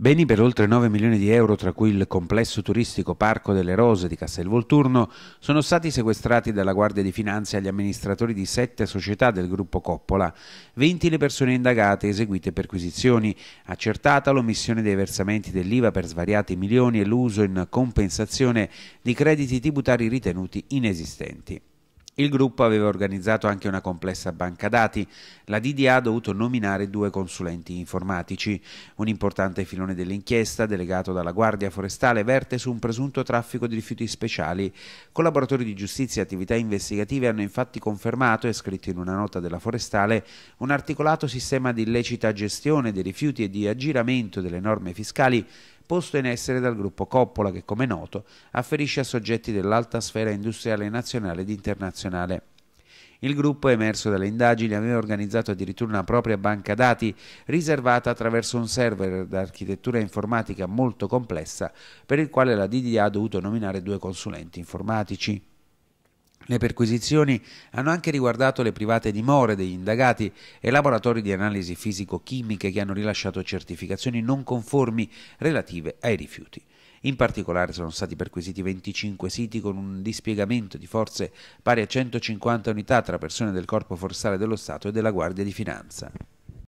Beni per oltre 9 milioni di euro, tra cui il complesso turistico Parco delle Rose di Castelvolturno, sono stati sequestrati dalla Guardia di Finanza agli amministratori di sette società del gruppo Coppola. 20 le persone indagate, eseguite perquisizioni, accertata l'omissione dei versamenti dell'IVA per svariati milioni e l'uso in compensazione di crediti tributari ritenuti inesistenti. Il gruppo aveva organizzato anche una complessa banca dati. La DDA ha dovuto nominare due consulenti informatici. Un importante filone dell'inchiesta, delegato dalla Guardia Forestale, verte su un presunto traffico di rifiuti speciali. Collaboratori di giustizia e attività investigative hanno infatti confermato, e scritto in una nota della Forestale, un articolato sistema di illecita gestione dei rifiuti e di aggiramento delle norme fiscali posto in essere dal gruppo Coppola che, come noto, afferisce a soggetti dell'alta sfera industriale nazionale ed internazionale. Il gruppo, emerso dalle indagini, aveva organizzato addirittura una propria banca dati riservata attraverso un server d'architettura informatica molto complessa per il quale la DDA ha dovuto nominare due consulenti informatici. Le perquisizioni hanno anche riguardato le private dimore degli indagati e laboratori di analisi fisico-chimiche che hanno rilasciato certificazioni non conformi relative ai rifiuti. In particolare sono stati perquisiti 25 siti con un dispiegamento di forze pari a 150 unità tra persone del Corpo Forestale dello Stato e della Guardia di Finanza.